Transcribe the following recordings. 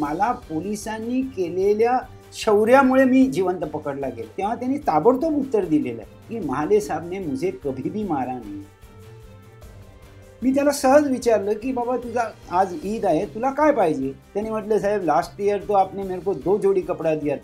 मला पोलिसांनी केलेल्या शौर्यामुळे मी जिवंत पकडला गेलो तेव्हा त्यांनी ताबडतोब उत्तर दिलेलं आहे की महाले साहेबने मुझे कभी भी मारा नाही मी त्याला सहज विचारलं की बाबा तुझा आज ईद आहे तुला काय पाहिजे त्याने म्हटलं साहेब लास्ट इयर तो आपने मेरे दो जोडी कपडा दिया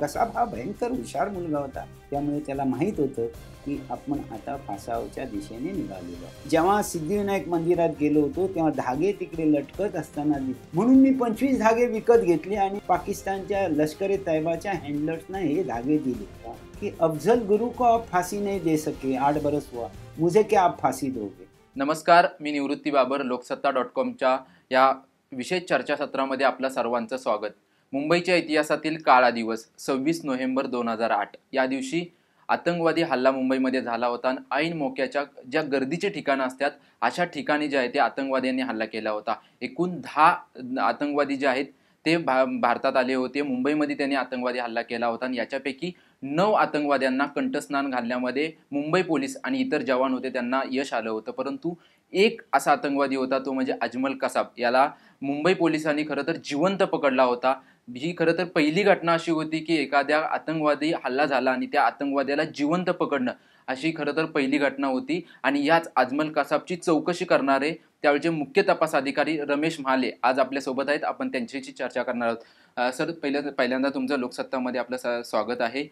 कसा हा भयंकर हुशार मुलगा होता त्यामुळे त्याला माहीत होतं की आपण आता फासावच्या दिशेने निघालेलो जेव्हा सिद्धिविनायक मंदिरात गेलो होतो तेव्हा धागे तिकडे लटकत असताना म्हणून मी पंचवीस धागे विकत घेतले आणि पाकिस्तानच्या लष्करे तैबाच्या हँडलर्सना हे धागे दिले की अफजल गुरु को आप फाशी नाही दे सके आठ बरस हुआ मुझे क्या आप फाशी दोगे नमस्कार मी निवृत्ती बाबर लोकसत्ता डॉट कॉमच्या या विशेष चर्चासत्रामध्ये आपलं सर्वांचं स्वागत मुंबईच्या इतिहासातील काळा दिवस सव्वीस नोव्हेंबर दोन हजार आठ या दिवशी आतंकवादी हल्ला मुंबईमध्ये झाला होता आणि ऐन मोक्याच्या ज्या गर्दीचे ठिकाणं असतात अशा ठिकाणी जे आहे ते आतंकवाद्यांनी हल्ला केला होता एकूण दहा आतंकवादी जे आहेत ते भा भारतात आले होते मुंबईमध्ये त्यांनी आतंकवादी हल्ला केला होता आणि याच्यापैकी नऊ आतंकवाद्यांना कंठस्नान घालण्यामध्ये मुंबई पोलीस आणि इतर जवान होते त्यांना यश आलं होतं परंतु एक असा आतंकवादी होता तो म्हणजे अजमल कसाब याला मुंबई पोलिसांनी खरं तर जिवंत पकडला होता ही खरं तर पहिली घटना अशी होती की एखाद्या आतंकवादी हल्ला झाला आणि त्या आतंकवाद्याला जिवंत पकडणं अशी खरं तर पहिली घटना होती आणि याच आजमल कसाबची चौकशी करणारे त्यावेळेचे मुख्य तपास अधिकारी रमेश महाले आज आपल्यासोबत आहेत आपण त्यांच्याशी चर्चा करणार आहोत सर पहिल्या पहिल्यांदा तुमचं लोकसत्तामध्ये आपलं स्वागत आहे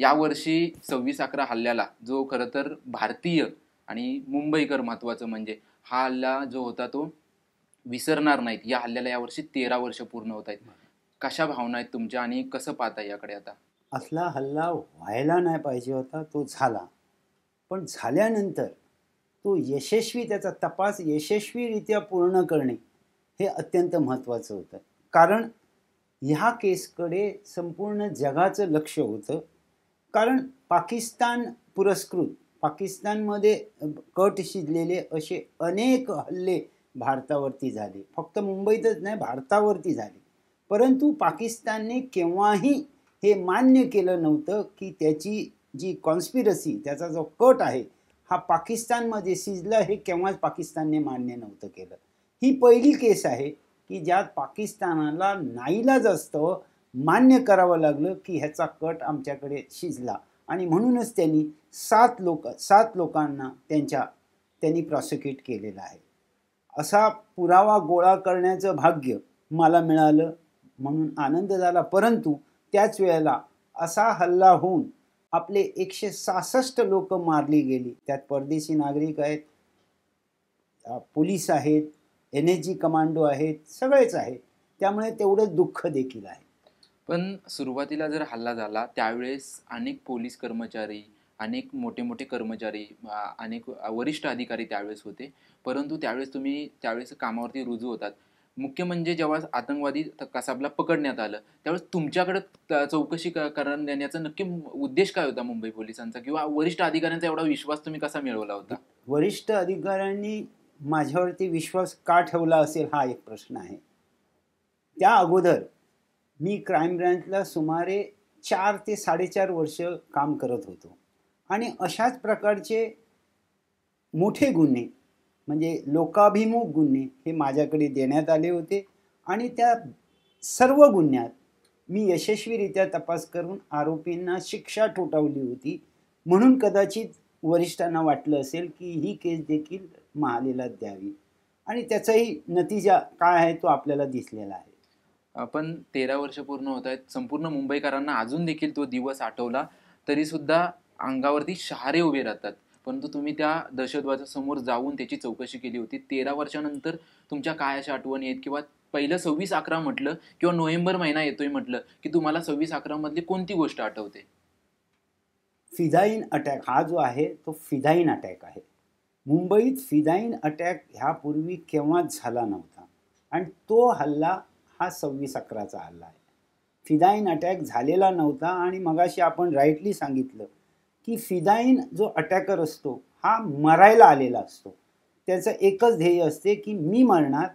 यावर्षी सव्वीस अकरा हल्ल्याला जो खरं तर भारतीय आणि मुंबईकर महत्वाचं म्हणजे हा हल्ला जो होता तो विसरणार नाहीत या हल्ल्याला यावर्षी तेरा वर्ष पूर्ण होत आहेत कशा भावना आहेत तुमच्या आणि कसं पाहता याकडे आता असला हल्ला व्हायला नाही पाहिजे होता तो झाला पण झाल्यानंतर तो यशस्वी त्याचा तपास यशस्वीरित्या पूर्ण करणे हे अत्यंत महत्त्वाचं होतं कारण ह्या केसकडे संपूर्ण जगाचं लक्ष होतं कारण पाकिस्तान पुरस्कृत पाकिस्तानमध्ये कट शिजलेले असे अनेक हल्ले भारतावरती झाले फक्त मुंबईतच नाही भारतावरती झाले परंतु पाकिस्तानने केव्हाही हे मान्य केलं नव्हतं की त्याची जी कॉन्स्पिरसी त्याचा जो कट आहे हा पाकिस्तानमध्ये शिजला हे केव्हाच पाकिस्तानने मान्य नव्हतं केलं ही पहिली केस आहे की ज्यात पाकिस्तानाला नाईलाज जास्त मान्य करावं लागलं की ह्याचा कट आमच्याकडे शिजला आणि म्हणूनच त्यांनी सात लोक सात लोकांना त्यांच्या त्यांनी प्रॉसिक्यूट केलेलं आहे असा पुरावा गोळा करण्याचं भाग्य मला मिळालं म्हणून आनंद झाला परंतु त्याच वेळेला असा हल्ला होऊन आपले एकशे सहासष्ट लोक मारली गेली त्यात परदेशी नागरिक आहेत पोलीस आहेत एन एस जी कमांडो आहेत सगळेच आहेत त्यामुळे तेवढं दुःख देखील आहे पण सुरुवातीला जर हल्ला झाला त्यावेळेस अनेक पोलीस कर्मचारी अनेक मोठे मोठे कर्मचारी अनेक वरिष्ठ अधिकारी त्यावेळेस होते परंतु त्यावेळेस तुम्ही त्यावेळेस कामावरती रुजू होतात मुख्य म्हणजे जेव्हा आतंकवादी कसाबला पकडण्यात आलं त्यावेळेस तुमच्याकडे चौकशी करून देण्याचा नक्की उद्देश काय होता मुंबई पोलिसांचा किंवा वरिष्ठ अधिकाऱ्यांचा एवढा विश्वास तुम्ही कसा मिळवला होता वरिष्ठ अधिकाऱ्यांनी माझ्यावरती विश्वास का ठेवला असेल हा एक प्रश्न आहे त्या अगोदर मी क्राईम ब्रँचला सुमारे चार ते साडेचार वर्ष काम करत होतो आणि अशाच प्रकारचे मोठे गुन्हे म्हणजे लोकाभिमुख गुन्हे हे माझ्याकडे देण्यात आले होते आणि त्या सर्व गुन्ह्यात मी यशस्वीरित्या तपास करून आरोपींना शिक्षा ठोठावली होती म्हणून कदाचित वरिष्ठांना वाटलं असेल की ही केस देखील महालेला द्यावी आणि त्याचाही नतीजा काय आहे तो आपल्याला दिसलेला आहे आपण तेरा वर्ष पूर्ण होत आहेत संपूर्ण मुंबईकरांना अजून देखील तो दिवस आठवला तरी सुद्धा अंगावरती शहारे उभे राहतात परंतु तुम्ही त्या दहशतवादासमोर जाऊन त्याची चौकशी केली होती तेरा वर्षानंतर तुमच्या काय अशा आठवणी आहेत किंवा पहिलं सव्वीस अकरा म्हटलं किंवा नोव्हेंबर महिना येतोय म्हटलं की तुम्हाला सव्वीस अकरा मधली कोणती गोष्ट आठवते फिझाईन अटॅक हा जो आहे तो फिजाईन अटॅक आहे मुंबईत फिझाईन अटॅक ह्यापूर्वी केव्हाच झाला नव्हता आणि तो हल्ला हा सव्वीस अकराचा हल्ला आहे फिदाईन अटॅक झालेला नव्हता आणि मगाशी आपण राईटली सांगितलं की फिदाईन जो अटॅकर असतो हा मरायला आलेला असतो त्याचं एकच ध्येय असते की मी मरणार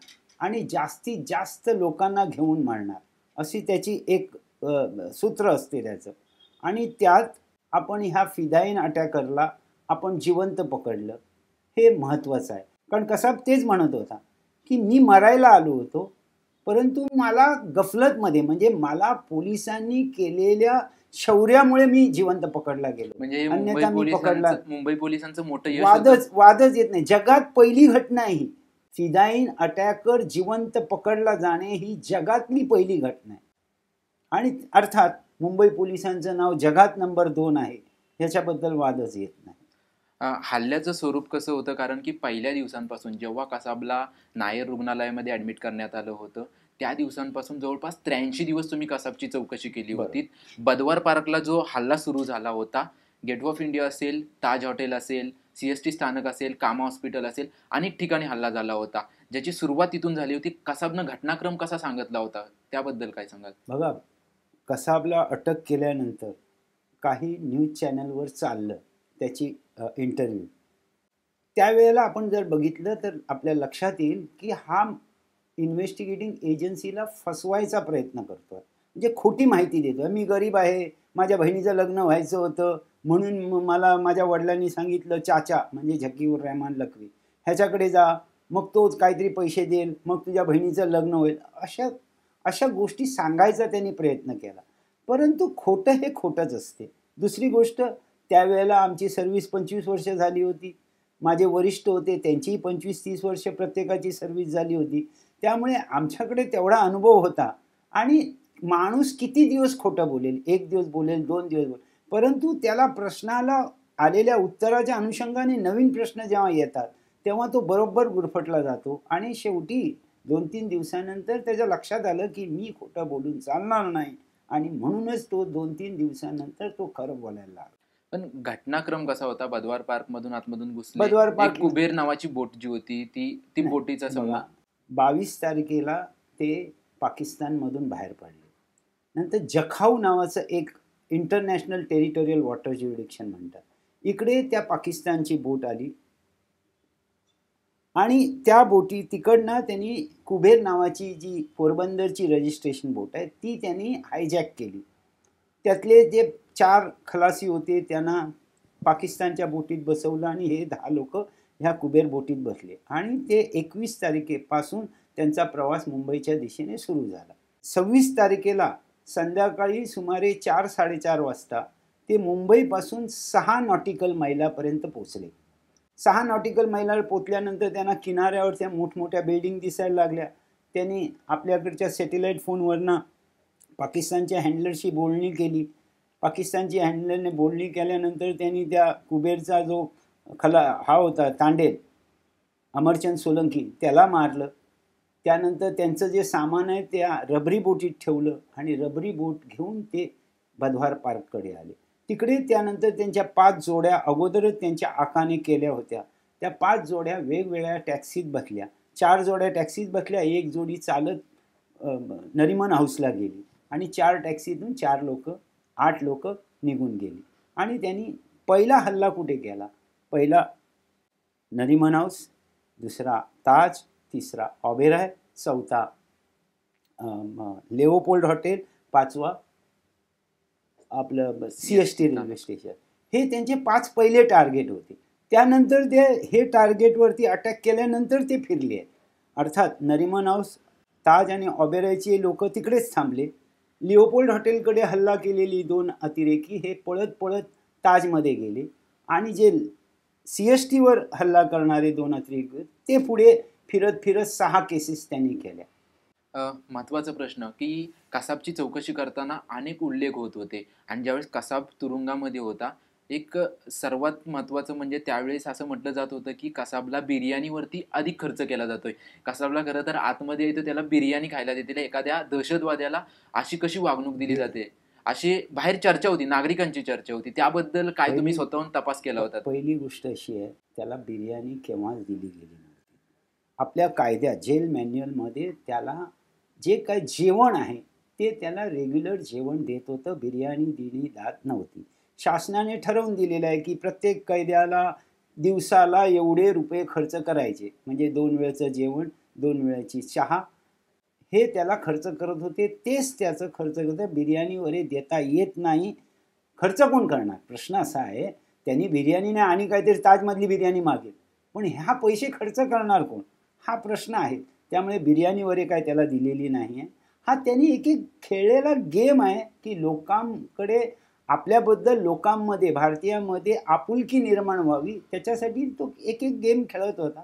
आणि जास्तीत जास्त लोकांना घेऊन मरणार अशी त्याची एक सूत्र असते त्याचं आणि त्यात आपण ह्या फिदाईन अटॅकरला आपण जिवंत पकडलं हे महत्त्वाचं आहे कारण कसा तेच म्हणत होता की मी मरायला आलो होतो परंतु मला गफलतमध्ये म्हणजे मला पोलिसांनी केलेल्या शौर्यामुळे मी जिवंत पकडला गेलो म्हणजे अन्यथा मी पकडला मुंबई पोलिसांचं मोठं वादच वादच येत नाही जगात पहिली घटना ही फिदाईन अटॅकर जिवंत पकडला जाणे ही जगातली पहिली घटना आहे आणि अर्थात मुंबई पोलिसांचं नाव जगात नंबर दोन आहे ह्याच्याबद्दल वादच येत नाही हल्ल्याचं स्वरूप कसं होतं कारण की पहिल्या दिवसांपासून जेव्हा कसाबला नायर रुग्णालयामध्ये ऍडमिट करण्यात आलं होतं त्या दिवसांपासून जवळपास त्र्याऐंशी दिवस तुम्ही कसाबची चौकशी केली होती बदवार पार्कला जो हल्ला सुरू झाला होता गेट ऑफ इंडिया असेल ताज हॉटेल असेल सीएसटी स्थानक असेल कामा हॉस्पिटल असेल अनेक ठिकाणी हल्ला झाला होता ज्याची सुरुवात तिथून झाली होती कसाबनं घटनाक्रम कसा सांगितला होता त्याबद्दल काय सांगाल बघा कसाबला अटक केल्यानंतर काही न्यूज चॅनलवर चाललं त्याची इंटरव्ह्यू त्यावेळेला आपण जर बघितलं तर आपल्या लक्षात येईल की हा इन्व्हेस्टिगेटिंग एजन्सीला फसवायचा प्रयत्न करतो आहे म्हणजे खोटी माहिती देतो आहे मी गरीब आहे माझ्या बहिणीचं लग्न व्हायचं होतं म्हणून मला माझ्या वडिलांनी सांगितलं चाचा म्हणजे झकीवर रहमान लखवी ह्याच्याकडे जा मग तोच काहीतरी पैसे देईल मग तुझ्या बहिणीचं लग्न होईल अशा अशा गोष्टी सांगायचा त्यांनी प्रयत्न केला परंतु खोटं हे खोटंच असते दुसरी गोष्ट त्यावेळेला आमची सर्व्हिस पंचवीस वर्ष झाली होती माझे वरिष्ठ होते त्यांचीही पंचवीस तीस वर्ष प्रत्येकाची सर्व्हिस झाली होती त्यामुळे आमच्याकडे तेवढा अनुभव होता आणि माणूस किती दिवस खोटं बोलेल एक दिवस बोलेल दोन दिवस बोलेल परंतु त्याला प्रश्नाला आलेल्या उत्तराच्या अनुषंगाने नवीन प्रश्न जेव्हा येतात तेव्हा तो बरोबर गुरफटला जातो आणि शेवटी दोन तीन दिवसानंतर त्याच्या लक्षात आलं की मी खोटं बोलून चालणार नाही आणि म्हणूनच तो दोन तीन दिवसानंतर तो खरं बोलायला लागला पण घटनाक्रम कसा होता बदवार पार्क मधून आतमधून घुसला बदवार पार्क कुबेर नावाची बोट जी होती ती ती बोटीचा सगळा बावीस तारखेला ते पाकिस्तानमधून बाहेर पडले नंतर जखाऊ नावाचं एक इंटरनॅशनल टेरिटोरियल वॉटर ज्युडिक्शन म्हणतात इकडे त्या पाकिस्तानची बोट आली आणि त्या बोटी तिकडनं त्यांनी कुबेर नावाची जी पोरबंदरची रजिस्ट्रेशन बोट आहे ती त्यांनी हायजॅक केली त्यातले जे चार खलासी होते त्यांना पाकिस्तानच्या बोटीत बसवलं आणि हे दहा लोक ह्या कुबेर बोटीत बसले आणि ते एकवीस तारखेपासून त्यांचा प्रवास मुंबईच्या दिशेने सुरू झाला सव्वीस तारखेला संध्याकाळी सुमारे चार साडेचार वाजता ते मुंबईपासून सहा नॉटिकल मैलापर्यंत पोचले सहा नॉटिकल मैलावर पोचल्यानंतर त्यांना किनाऱ्यावर त्या मोठमोठ्या बिल्डिंग दिसायला लागल्या त्यांनी आपल्याकडच्या सॅटेलाईट फोनवरनं पाकिस्तानच्या हँडलरशी बोलणी केली पाकिस्तानची हँडलरने बोलणी केल्यानंतर त्यांनी त्या कुबेरचा जो खला हा होता तांडेल अमरचंद सोलंकी त्याला मारलं त्यानंतर त्यांचं जे सामान आहे त्या रबरी बोटीत ठेवलं आणि रबरी बोट घेऊन ते भदवार पार्ककडे आले तिकडे त्यानंतर त्यांच्या पाच जोड्या अगोदरच त्यांच्या आकाने केल्या होत्या त्या पाच जोड्या वेगवेगळ्या टॅक्सीत बसल्या चार जोड्या टॅक्सीत बसल्या एक जोडी चालत नरिमन हाऊसला गेली आणि चार टॅक्सीतून चार लोक आठ लोक निघून गेली आणि त्यांनी पहिला हल्ला कुठे केला पहिला नरिमन हाऊस दुसरा ताज तिसरा ऑबेराय चौथा लेओपोल्ड हॉटेल पाचवा आपलं C S T railway station हे त्यांचे पाच पहिले टार्गेट होते त्यानंतर ते हे टार्गेटवरती अटॅक केल्यानंतर ते फिरले अर्थात नरिमन हाऊस ताज आणि ऑबेरायचे लोक तिकडेच थांबले लिओपोल्ड हॉटेलकडे हल्ला केलेली दोन अतिरेकी हे पळत पळत ताजमध्ये गेले आणि जे सी एस टीवर हल्ला करणारे दोन अतिरिक्त ते पुढे फिरत फिरत सहा केसेस त्यांनी केल्या महत्वाचा प्रश्न की कसाबची चौकशी करताना अनेक उल्लेख होत होते आणि ज्यावेळेस कसाब तुरुंगामध्ये होता एक सर्वात महत्वाचं म्हणजे त्यावेळेस असं म्हटलं जात होतं की कसाबला बिर्याणीवरती अधिक खर्च केला जातोय कसाबला खरं तर आतमध्ये येतो त्याला बिर्याणी खायला देते एखाद्या दहशतवाद्याला अशी कशी वागणूक दिली जाते अशी बाहेर चर्चा होती नागरिकांची चर्चा होती त्याबद्दल काय तुम्ही स्वतःहून तपास केला होता पहिली गोष्ट अशी आहे त्याला बिर्याणी केव्हाच दिली गेली नव्हती आपल्या कायद्या जेल मॅन्युअलमध्ये त्याला जे काय जेवण आहे ते त्याला रेग्युलर जेवण देत होतं बिर्याणी दिली जात नव्हती शासनाने ठरवून दिलेलं आहे की प्रत्येक कैद्याला दिवसाला एवढे रुपये खर्च करायचे म्हणजे दोन वेळचं जेवण दोन वेळाची चहा हे त्याला खर्च करत होते तेच त्याचं खर्च करत बिर्याणीवरे देता येत नाही खर्च कोण करणार प्रश्न असा आहे त्यांनी बिर्याणी नाही आणि काहीतरी ताजमधली बिर्याणी मागेल पण ह्या पैसे खर्च करणार कोण हा प्रश्न आहे त्यामुळे बिर्याणीवरे काय त्याला दिलेली नाही आहे हा त्यांनी एक एक खेळलेला गेम आहे की लोकांकडे आपल्याबद्दल लोकांमध्ये भारतीयांमध्ये आपुलकी निर्माण व्हावी त्याच्यासाठी तो एक एक गेम खेळत होता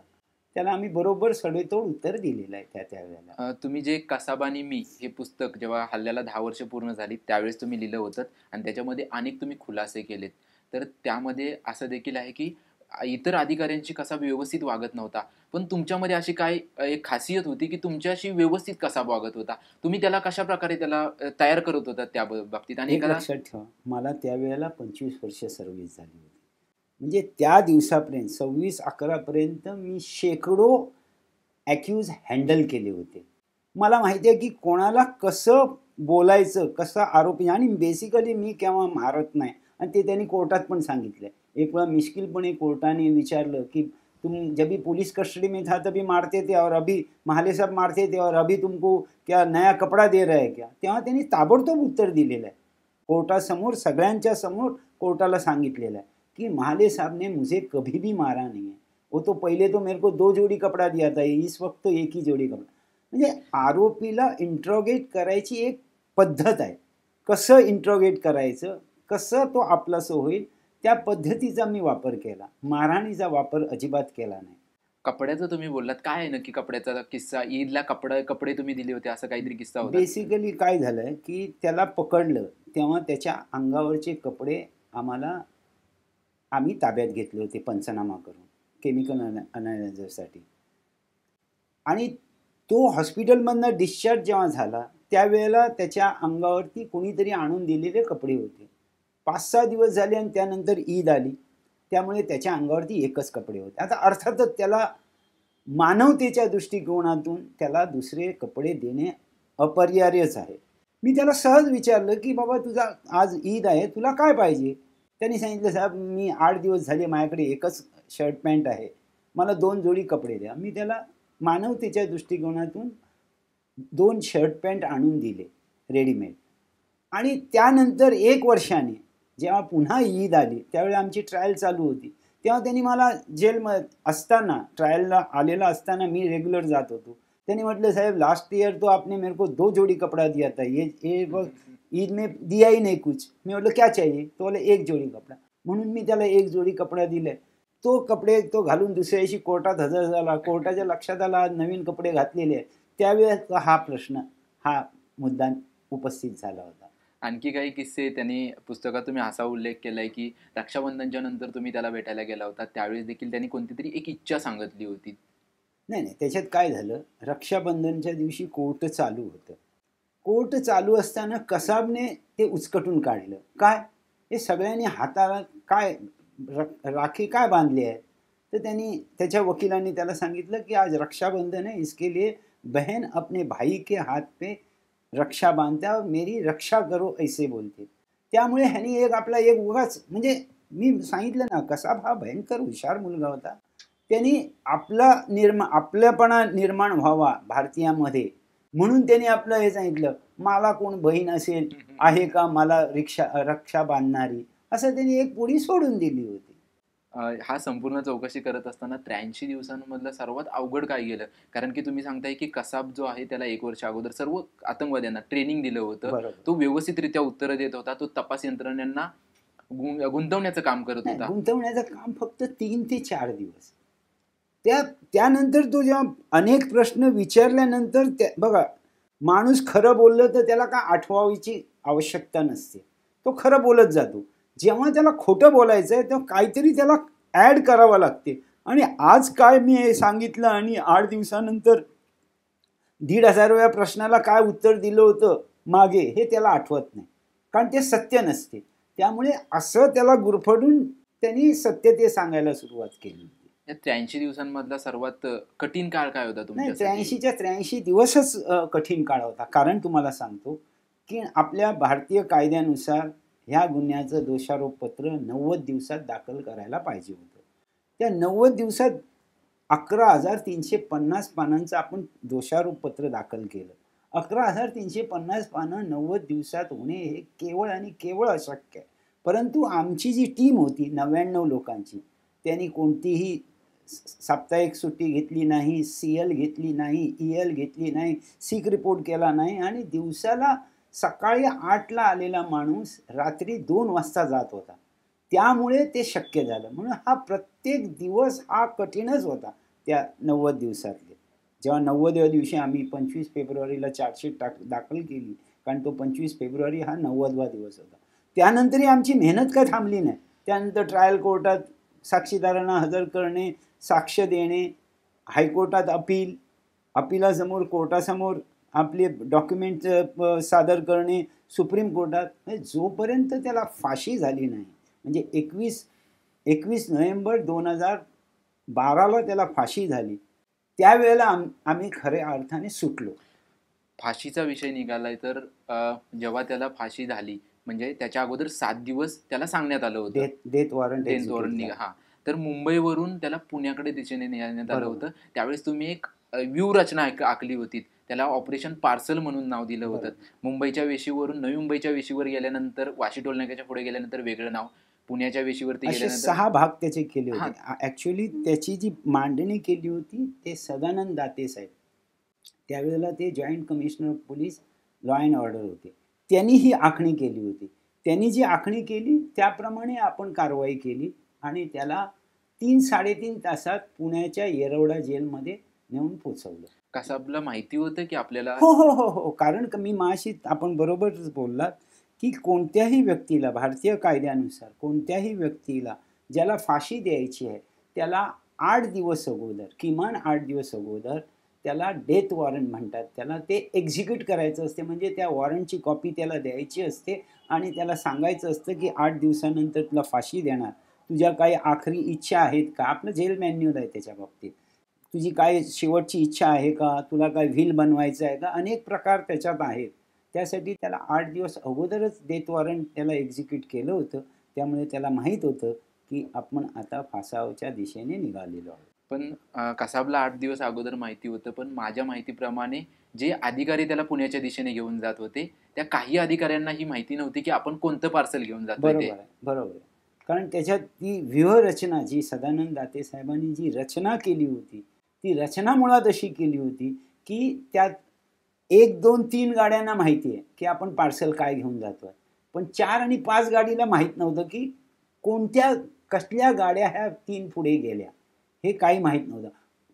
त्याला आम्ही बरोबर सडेतोड उत्तर दिलेलं आहे त्या त्यावेळेला तुम्ही जे कसाबानी मी हे पुस्तक जेव्हा हल्ल्याला दहा वर्ष पूर्ण झाली त्यावेळेस तुम्ही लिहिलं होतं आणि त्याच्यामध्ये अनेक तुम्ही खुलासे केलेत तर त्यामध्ये असं देखील आहे की इतर अधिकाऱ्यांशी कसा व्यवस्थित वागत नव्हता पण तुमच्यामध्ये अशी काय एक खासियत होती की तुमच्याशी व्यवस्थित कसा वागत होता तुम्ही त्याला कशा प्रकारे त्याला तयार करत होता त्या बाबतीत आणि मला त्यावेळेला पंचवीस वर्ष सर्व्हिस झाली होती म्हणजे त्या दिवसापर्यंत सव्वीस अकरापर्यंत मी शेकडो ॲक्यूज हँडल केले होते मला माहिती आहे की कोणाला कसं बोलायचं कसं आरोप आणि बेसिकली मी केव्हा मारत नाही आणि ते त्यांनी कोर्टात पण सांगितलं एक वेळा मिश्किलपणे कोर्टाने विचारलं की तुम जबी पोलीस कस्टडी में था तभी मारते थे और अभी महाले साहब मारते थे और अभी तुमको क्या नया कपडा दे रहे है क्या तेव्हा त्यांनी ताबडतोब उत्तर दिलेलं आहे कोर्टासमोर सगळ्यांच्या समोर कोर्टाला सांगितलेलं आहे कि महाले साहब ने मुझे कभी भी मारा नहीं है वो तो पहिले तो मेरे को दो जोडी कपडा दिया था इस वक्त तो एक ही जोडी कपडा म्हणजे आरोपीला इंट्रोगेट करायची एक पद्धत आहे कसं इंट्रोगेट करायचं कसं तो आपलासं होईल त्या पद्धतीचा मी वापर केला मारहाणीचा वापर अजिबात केला नाही कपड्याचं तुम्ही बोललात काय आहे नक्की कपड्याचा किस्सा ईदला कपडा कपडे तुम्ही दिले होते असं काहीतरी किस्सा होता बेसिकली काय झालं की त्याला पकडलं तेव्हा त्याच्या अंगावरचे कपडे आम्हाला आम्ही ताब्यात घेतले होते पंचनामा करून केमिकल अनालायझरसाठी आणि तो हॉस्पिटलमधनं डिस्चार्ज जेव्हा झाला त्यावेळेला त्याच्या अंगावरती कोणीतरी आणून दिलेले कपडे होते पाच सहा दिवस झाले आणि त्यानंतर ईद आली त्यामुळे त्याच्या अंगावरती एकच कपडे होते आता अर्थातच त्याला मानवतेच्या दृष्टिकोनातून त्याला दुसरे कपडे देणे अपरिहार्यच आहे मी त्याला सहज विचारलं की बाबा तुझा आज ईद आहे तुला काय पाहिजे त्यांनी सांगितलं साहेब मी आठ दिवस झाले माझ्याकडे एकच शर्ट पॅन्ट आहे मला दोन जोडी कपडे द्या मी त्याला मानवतेच्या दृष्टिकोनातून दोन शर्ट पॅन्ट आणून दिले रेडीमेड आणि त्यानंतर एक वर्षाने जेव्हा पुन्हा ईद आली त्यावेळी आमची ट्रायल चालू होती तेव्हा त्यांनी मला जेल असताना ट्रायलला आलेला असताना मी रेग्युलर जात होतो त्यांनी म्हटलं साहेब लास्ट इयर तो आपने मेरे को दो जोडी कपडा दिया था ये ये ईद में दिया ही नहीं कुछ मी बोलो क्या चाहिए तो बोले एक जोडी कपडा म्हणून मी त्याला एक जोडी कपडा दिले तो कपडे तो घालून दुसऱ्याशी कोर्टात हजर झाला कोर्टाच्या लक्षात आला नवीन कपडे घातलेले त्यावेळेस हा प्रश्न हा मुद्दा उपस्थित झाला होता आणखी काही किस्से त्यांनी पुस्तकात तुम्ही असा उल्लेख केलाय की रक्षाबंधनच्या नंतर तुम्ही त्याला भेटायला गेला होता त्यावेळेस देखील त्यांनी कोणती तरी एक इच्छा सांगितली होती नाही नाही त्याच्यात काय झालं रक्षाबंधनच्या दिवशी कोर्ट चालू होतं कोर्ट चालू असताना कसाबने ते उचकटून काढलं काय हे सगळ्यांनी हाताला काय राखी काय बांधली आहे तर त्यांनी त्याच्या वकिलांनी त्याला सांगितलं की आज रक्षाबंधन आहे इसके लिए बहन अपने भाई के हात पे रक्षा बांधता मेरी रक्षा करो ऐसे बोलते त्यामुळे ह्यानी एक आपला एक उगाच म्हणजे मी सांगितलं ना कसाब हा भयंकर हुशार मुलगा होता त्यांनी आपला निर्मा आपल्यापणा निर्माण व्हावा भारतीयामध्ये म्हणून त्यांनी आपलं हे सांगितलं मला कोण बहीण असेल आहे का मला रिक्षा रक्षा बांधणारी असं त्यांनी एक पोळी सोडून दिली होती हा संपूर्ण चौकशी करत असताना त्र्याऐंशी दिवसांमधलं सर्वात अवघड काय गेलं कारण की तुम्ही सांगताय की कसाब जो आहे त्याला एक वर्ष अगोदर सर्व आतंकवाद्यांना ट्रेनिंग दिलं होतं तो व्यवस्थितरित्या उत्तर देत होता तो तपास यंत्रणांना गुंतवण्याचं काम करत होता गुंतवण्याचं काम फक्त तीन ते चार दिवस त्या त्यानंतर तो जेव्हा अनेक प्रश्न विचारल्यानंतर त्या बघा माणूस खरं बोललं तर त्याला काय आठवावीची आवश्यकता नसते तो खरं बोलत जातो जेव्हा त्याला खोटं बोलायचं आहे तेव्हा काहीतरी त्याला ॲड करावं लागते आणि आज काय मी हे सांगितलं आणि आठ दिवसानंतर दीड वेळा प्रश्नाला काय उत्तर दिलं होतं मागे हे त्याला आठवत नाही कारण ते सत्य नसते त्यामुळे असं त्याला गुरफडून त्यांनी सत्य ते सांगायला सुरुवात केली त्र्याऐंशी दिवसांमधला सर्वात कठीण काळ काय होता तुम्ही त्र्याऐंशीच्या त्र्याऐंशी दिवसच कठीण काळ होता कारण तुम्हाला सांगतो की आपल्या भारतीय कायद्यानुसार ह्या गुन्ह्याचं दोषारोप पत्र नव्वद दिवसात दाखल करायला पाहिजे होतं त्या नव्वद दिवसात अकरा हजार तीनशे पन्नास पानांचं आपण दोषारोप पत्र दाखल केलं अकरा हजार तीनशे पन्नास पानं नव्वद दिवसात होणे हे केवळ आणि केवळ अशक्य आहे परंतु आमची जी टीम होती नव्याण्णव लोकांची त्यांनी कोणतीही साप्ताहिक सुट्टी घेतली नाही सी एल घेतली नाही ई एल घेतली नाही सीक रिपोर्ट केला नाही आणि दिवसाला सकाळी आठला आलेला माणूस रात्री दोन वाजता जात होता त्यामुळे ते शक्य झालं म्हणून हा प्रत्येक दिवस हा कठीणच होता त्या नव्वद दिवसातले जेव्हा नव्वदव्या दिवशी आम्ही पंचवीस फेब्रुवारीला चार्जशीट टाक दाखल केली कारण तो पंचवीस फेब्रुवारी हा नव्वदवा दिवस होता त्यानंतरही आमची मेहनत काय थांबली नाही त्यानंतर ट्रायल कोर्टात साक्षीदारांना हजर करणे साक्ष देणे हायकोर्टात अपील अपिलासमोर कोर्टासमोर आपले डॉक्युमेंट सादर करणे सुप्रीम कोर्टात म्हणजे जोपर्यंत त्याला फाशी झाली नाही म्हणजे एकवीस एकवीस नोव्हेंबर दोन हजार बाराला त्याला फाशी झाली त्यावेळेला आम आम्ही खऱ्या अर्थाने सुटलो फाशीचा विषय निघालाय तर जेव्हा त्याला फाशी झाली म्हणजे त्याच्या अगोदर सात दिवस त्याला सांगण्यात आलं होतं डेथ वॉरंट डेथ वॉरंट हा तर मुंबईवरून त्याला पुण्याकडे दिशेने नेण्यात आलं होतं त्यावेळेस तुम्ही एक व्यूहरचना आखली होती त्याला ऑपरेशन पार्सल म्हणून नाव दिलं होतं मुंबईच्या वेशीवरून नवी मुंबईच्या वेशीवर गेल्यानंतर वाशी टोलनाक्याच्या पुढे गेल्यानंतर वेगळं नाव पुण्याच्या वेशीवरती गेल्यानंतर सहा भाग त्याचे केले होते ऍक्च्युली त्याची जी मांडणी केली होती ते सदानंद दाते साहेब त्यावेळेला ते joint commissioner of police law and order होते त्यांनी ही आखणी केली होती त्यांनी जी आखणी केली त्याप्रमाणे आपण कारवाई केली आणि त्याला तीन साडेतीन तासात पुण्याच्या येरवडा जेलमध्ये नेऊन पोचवलं आपल्याला माहिती होतं की आपल्याला हो हो हो हो कारण मी माशी आपण बरोबरच बोललात की कोणत्याही व्यक्तीला भारतीय कायद्यानुसार कोणत्याही व्यक्तीला ज्याला फाशी द्यायची आहे त्याला आठ दिवस अगोदर किमान आठ दिवस अगोदर त्याला डेथ वॉरंट म्हणतात त्याला ते एक्झिक्यूट करायचं असते म्हणजे त्या वॉरंटची कॉपी त्याला द्यायची असते आणि त्याला सांगायचं असतं की आठ दिवसानंतर तुला फाशी देणार तुझ्या काही आखरी इच्छा आहेत का आपलं झेल मॅन्युअल आहे त्याच्या बाबतीत तुझी काय शेवटची इच्छा आहे का तुला काय व्हील बनवायचं आहे का अनेक प्रकार त्याच्यात आहेत त्यासाठी त्याला आठ दिवस अगोदरच डेथ वॉरंट त्याला एक्झिक्यूट केलं होतं त्यामुळे त्याला माहीत होतं की आपण आता फासावच्या दिशेने निघालेलो आहोत पण कसाबला आठ दिवस अगोदर माहिती होतं पण माझ्या माहितीप्रमाणे जे अधिकारी त्याला पुण्याच्या दिशेने घेऊन जात होते त्या काही अधिकाऱ्यांना ही माहिती नव्हती की आपण कोणतं पार्सल घेऊन जात बरोबर बरोबर कारण त्याच्यात ती व्यूहरचना जी सदानंद दाते साहेबांनी जी रचना केली होती ती रचना मुळात अशी केली होती की त्यात एक दोन तीन गाड्यांना माहिती आहे की आपण पार्सल काय घेऊन जातो आहे पण चार आणि पाच गाडीला माहीत नव्हतं की कोणत्या कसल्या गाड्या ह्या तीन पुढे गेल्या हे काही माहीत नव्हतं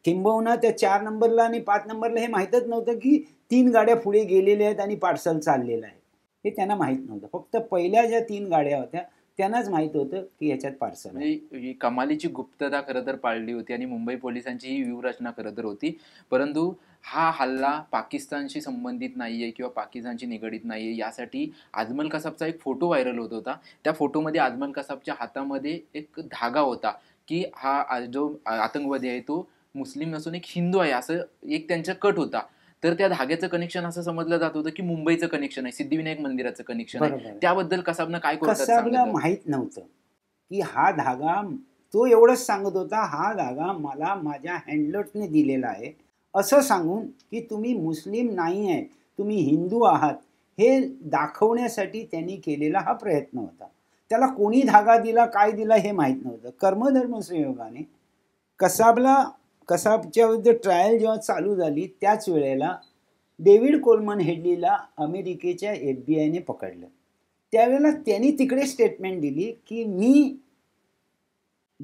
किंबहुना त्या चार नंबरला आणि पाच नंबरला हे माहीतच नव्हतं की तीन गाड्या पुढे गेलेल्या आहेत आणि पार्सल चाललेलं आहे हे त्यांना माहीत नव्हतं फक्त पहिल्या ज्या तीन गाड्या होत्या त्यांनाच माहित होतं की याच्यात पार्सल म्हणजे ही कमालीची गुप्तता खरं तर पाळली होती आणि मुंबई पोलिसांची ही व्यूहरचना खरं तर होती परंतु हा हल्ला पाकिस्तानशी संबंधित नाहीये किंवा पाकिस्तानशी निगडीत नाहीये यासाठी आजमल कसाबचा एक फोटो व्हायरल होत होता त्या फोटोमध्ये आजमल कसाबच्या हातामध्ये एक धागा होता की हा जो आतंकवादी आहे तो मुस्लिम नसून एक हिंदू आहे असं एक त्यांचा कट होता तर त्या धाग्याचं कनेक्शन असं समजलं जात होतं की मुंबईचं कनेक्शन आहे सिद्धिविनायक मंदिराचं कनेक्शन आहे त्याबद्दल कसाबनं काय कसाबला माहीत नव्हतं की हा धागा तो एवढंच सांगत होता हा धागा मला माझ्या हँडलटने दिलेला आहे असं सांगून की तुम्ही मुस्लिम नाही आहे तुम्ही हिंदू आहात हे दाखवण्यासाठी त्यांनी केलेला हा प्रयत्न होता त्याला कोणी धागा दिला काय दिला हे माहीत नव्हतं कर्मधर्म संयोगाने कसाबला कसाबच्या ट्रायल जेव्हा चालू झाली त्याच वेळेला डेव्हिड कोलमन हेडलीला अमेरिकेच्या एफ बी आयने पकडलं त्यावेळेला त्यांनी तिकडे स्टेटमेंट दिली की मी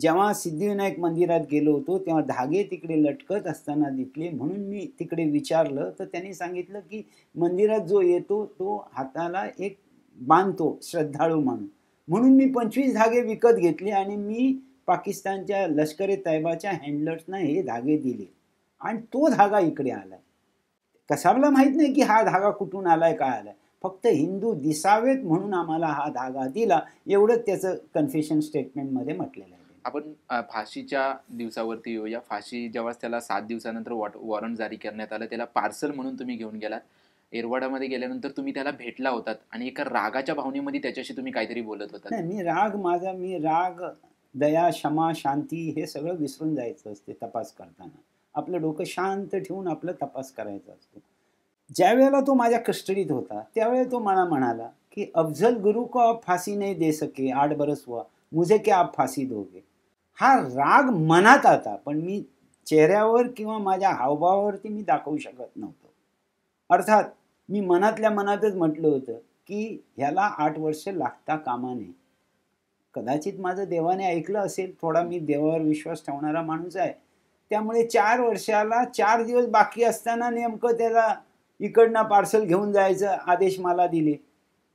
जेव्हा सिद्धिविनायक मंदिरात गेलो होतो तेव्हा धागे तिकडे लटकत असताना दिसले म्हणून मी तिकडे विचारलं तर त्यांनी सांगितलं की मंदिरात जो येतो तो हाताला एक बांधतो श्रद्धाळू म्हणून म्हणून मी पंचवीस धागे विकत घेतले आणि मी पाकिस्तानच्या ए तैबाच्या हँडलर्सना हे धागे दिले आणि तो धागा इकडे आलाय कसाबला माहीत नाही की हा धागा कुठून आलाय काय आलाय फक्त हिंदू दिसावेत म्हणून आम्हाला हा धागा दिला एवढंच त्याचं कन्फेशन मध्ये म्हटलेलं आहे आपण फाशीच्या दिवसावरती येऊया फाशी जेव्हा त्याला सात दिवसानंतर वॉरंट जारी करण्यात आलं त्याला पार्सल म्हणून तुम्ही घेऊन गेलात एरवाडामध्ये गेल्यानंतर तुम्ही त्याला भेटला होतात आणि एका रागाच्या भावनेमध्ये त्याच्याशी तुम्ही काहीतरी बोलत होता मी राग माझा मी राग दया क्षमा शांती हे सगळं विसरून जायचं असते तपास करताना आपलं डोकं शांत ठेवून आपलं तपास करायचं असतो ज्यावेळेला तो माझ्या कस्टडीत होता त्यावेळेला तो मला म्हणाला की अफजल गुरु को आप नहीं दे सके आठ बरस व मुझे के आप फासी दोगे हा राग मनात आता पण मी चेहऱ्यावर किंवा माझ्या हावभावावरती मी दाखवू शकत नव्हतो अर्थात मी मनातल्या मनातच म्हटलं होतं की ह्याला आठ वर्ष लागता कामा नये कदाचित माझं देवाने ऐकलं असेल थोडा मी देवावर विश्वास ठेवणारा माणूस आहे त्यामुळे चार वर्षाला चार दिवस बाकी असताना नेमकं त्याला इकडनं पार्सल घेऊन जायचं आदेश मला दिले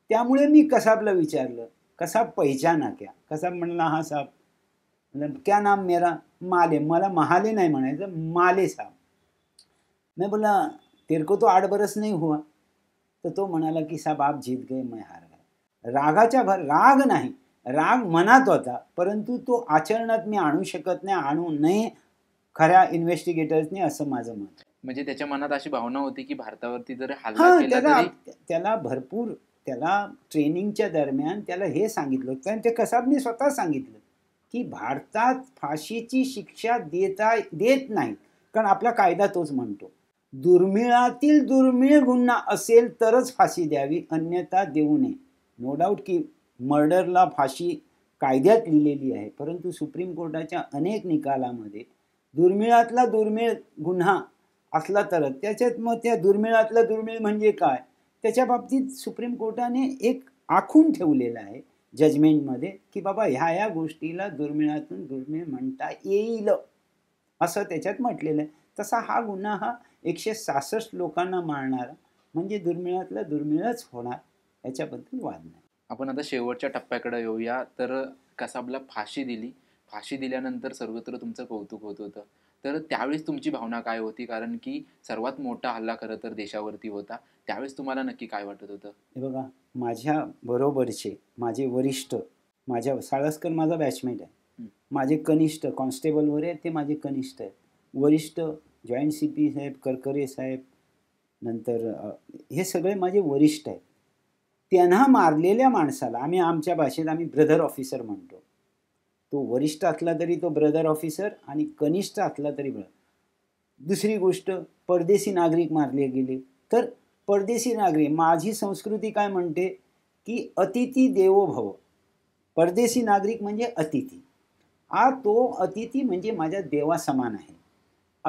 त्यामुळे मी कसाबला विचारलं कसाब पहिचाना क्या कसाब म्हणला हा साहेब म्हणलं क्या नाम मेरा माले मला महाले नाही म्हणायचं माले साहब मैं बोला तिरको तो आठ बरस नाही हुआ तर तो म्हणाला की साहेब आप जीत गए मै हार गए रागाच्या भर राग नाही राग मनात होता परंतु तो आचरणात मी आणू शकत नाही आणू नये खऱ्या इन्व्हेस्टिगेटर्सनी असं माझं मत म्हणजे त्याच्या मनात अशी भावना होती की भारतावरती जर त्याला त्याला भरपूर त्याला ट्रेनिंगच्या दरम्यान त्याला हे सांगितलं होतं ते कसाबने स्वतः सांगितलं की भारतात फाशीची शिक्षा देता देत नाही कारण आपला कायदा तोच म्हणतो दुर्मिळातील दुर्मिळ गुन्हा असेल तरच फाशी द्यावी अन्यथा देऊ नये नो डाऊट की मर्डरला फाशी कायद्यात लिहिलेली आहे परंतु सुप्रीम कोर्टाच्या अनेक निकालामध्ये दुर्मिळातला दुर्मिळ गुन्हा असला तरच त्याच्यात मग त्या दुर्मिळातला दुर्मिळ म्हणजे काय त्याच्या बाबतीत सुप्रीम कोर्टाने एक आखून ठेवलेलं आहे जजमेंटमध्ये की बाबा ह्या ह्या गोष्टीला दुर्मिळातून दुर्मिळ म्हणता येईल असं त्याच्यात म्हटलेलं आहे तसा हा गुन्हा हा एकशे सहासष्ट लोकांना मारणारा म्हणजे दुर्मिळातला दुर्मिळच होणार याच्याबद्दल वाद नाही आपण आता शेवटच्या टप्प्याकडे येऊया तर कसाबला फाशी दिली फाशी दिल्यानंतर सर्वत्र तुमचं कौतुक होत होतं तर त्यावेळेस तुमची भावना काय होती कारण की सर्वात मोठा हल्ला खरं तर देशावरती होता त्यावेळेस तुम्हाला नक्की काय वाटत होतं हे बघा माझ्या बरोबरचे माझे वरिष्ठ माझ्या साळसकर माझा बॅचमेट आहे माझे कनिष्ठ कॉन्स्टेबलवर आहे ते माझे कनिष्ठ आहेत वरिष्ठ जॉईंट सी पी साहेब करकरे साहेब नंतर हे सगळे माझे वरिष्ठ आहेत त्यांना मारलेल्या माणसाला आम्ही आमच्या भाषेत आम्ही ब्रदर ऑफिसर म्हणतो तो वरिष्ठ असला तरी तो ब्रदर ऑफिसर आणि कनिष्ठ असला तरी दुसरी गोष्ट परदेशी नागरिक मारले गेले तर परदेशी नागरिक माझी संस्कृती काय म्हणते की अतिथी देवो भव परदेशी नागरिक म्हणजे अतिथी आ तो अतिथी म्हणजे माझ्या देवा समान आहे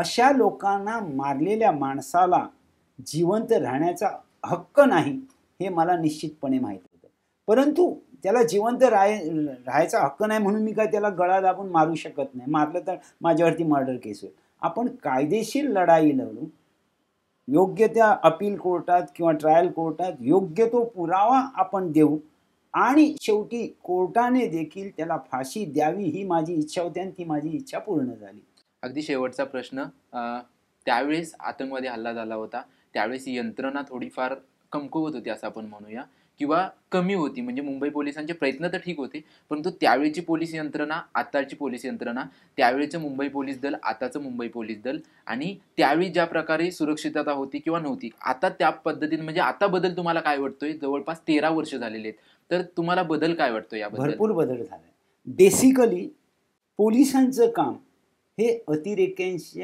अशा लोकांना मारलेल्या माणसाला जिवंत राहण्याचा हक्क नाही हे मला निश्चितपणे माहीत होतं परंतु त्याला जिवंत राह राहायचा हक्क नाही म्हणून मी काय त्याला गळा दाबून मारू शकत नाही मारलं तर माझ्यावरती मर्डर केस होईल आपण कायदेशीर लढाई लढू योग्य त्या अपील कोर्टात किंवा ट्रायल कोर्टात योग्य तो पुरावा आपण देऊ आणि शेवटी कोर्टाने देखील त्याला फाशी द्यावी ही माझी इच्छा होती आणि ती माझी इच्छा पूर्ण झाली अगदी शेवटचा प्रश्न त्यावेळेस आतंकवादी हल्ला झाला होता त्यावेळेस यंत्रणा थोडीफार कमकुवत होती असं आपण म्हणूया किंवा कमी होती म्हणजे मुंबई पोलिसांचे प्रयत्न तर ठीक होते परंतु त्यावेळीची पोलीस यंत्रणा आताची पोलीस यंत्रणा त्यावेळेचं मुंबई पोलीस दल आताचं मुंबई पोलीस दल आणि त्यावेळी ज्या प्रकारे सुरक्षितता होती किंवा नव्हती आता त्या पद्धतीने म्हणजे आता बदल तुम्हाला काय वाटतोय जवळपास तेरा वर्ष झालेले आहेत तर तुम्हाला बदल काय वाटतो या भरपूर बदल झालाय बेसिकली पोलिसांचं काम हे अतिरेक्यांशी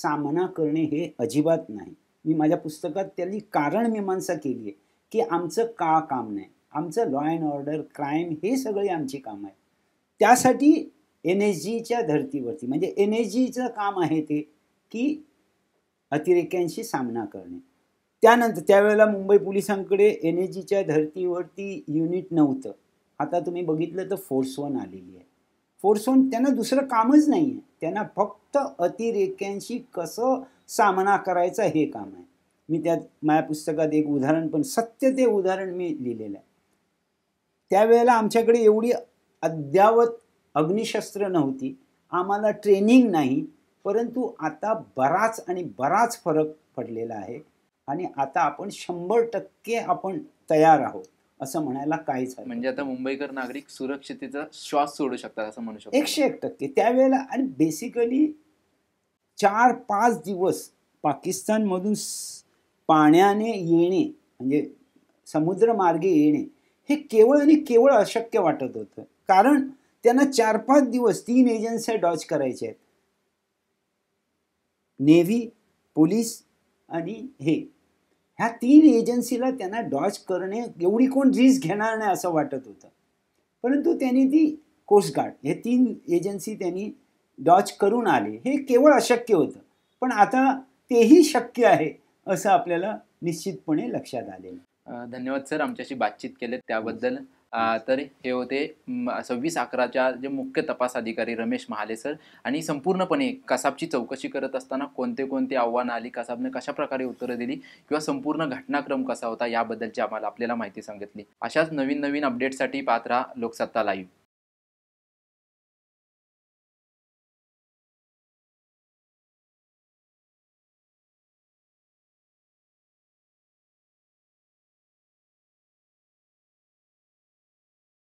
सामना करणे हे अजिबात नाही मी माझ्या पुस्तकात त्यांनी कारण मीमांसा केली आहे की आमचं का काम नाही आमचं लॉ अँड ऑर्डर क्राईम हे सगळे आमची कामं आहे त्यासाठी एन एस जीच्या धर्तीवरती म्हणजे एन एस जीचं काम आहे ते की अतिरेक्यांशी सामना करणे त्यानंतर त्यावेळेला मुंबई पोलिसांकडे एन एस जीच्या धर्तीवरती युनिट नव्हतं आता तुम्ही बघितलं तर फोर्स वन आलेली आहे फोर्स वन त्यांना दुसरं कामच नाही आहे त्यांना फक्त अतिरेक्यांशी कसं सामना करायचा हे काम आहे मी त्यात माझ्या पुस्तकात एक उदाहरण पण सत्य ते उदाहरण मी लिहिलेलं आहे त्यावेळेला आमच्याकडे एवढी अद्यावत अग्निशस्त्र नव्हती आम्हाला ट्रेनिंग नाही परंतु आता बराच आणि बराच फरक पडलेला आहे आणि आता आपण शंभर टक्के आपण तयार आहोत असं म्हणायला काहीच म्हणजे आता मुंबईकर नागरिक सुरक्षितेचा श्वास सोडू शकतात असं म्हणू शकतो एकशे एक टक्के त्यावेळेला आणि बेसिकली चार पाच दिवस पाकिस्तानमधून पाण्याने येणे म्हणजे समुद्रमार्गे येणे हे केवळ आणि केवळ अशक्य वाटत होतं कारण त्यांना चार पाच दिवस तीन एजन्सी डॉच करायचे आहेत नेव्ही पोलीस आणि हे ह्या तीन एजन्सीला त्यांना डॉच करणे एवढी कोण रिस्क घेणार नाही असं वाटत होतं परंतु त्यांनी ती कोस्टगार्ड हे तीन एजन्सी त्यांनी डॉच करून आले हे केवळ अशक्य होतं पण आता तेही शक्य आहे असं आपल्याला निश्चितपणे लक्षात आले धन्यवाद सर आमच्याशी बातचीत केले त्याबद्दल तर हे होते सव्वीस अकराच्या जे मुख्य तपास अधिकारी रमेश महाले सर आणि संपूर्णपणे कसाबची चौकशी करत असताना कोणते कोणते आव्हानं आली कसाबने कशा प्रकारे उत्तरं दिली किंवा संपूर्ण घटनाक्रम कसा होता याबद्दलची आम्हाला आपल्याला माहिती सांगितली अशाच नवीन नवीन अपडेटसाठी पात्रा लोकसत्ता लाईव्ह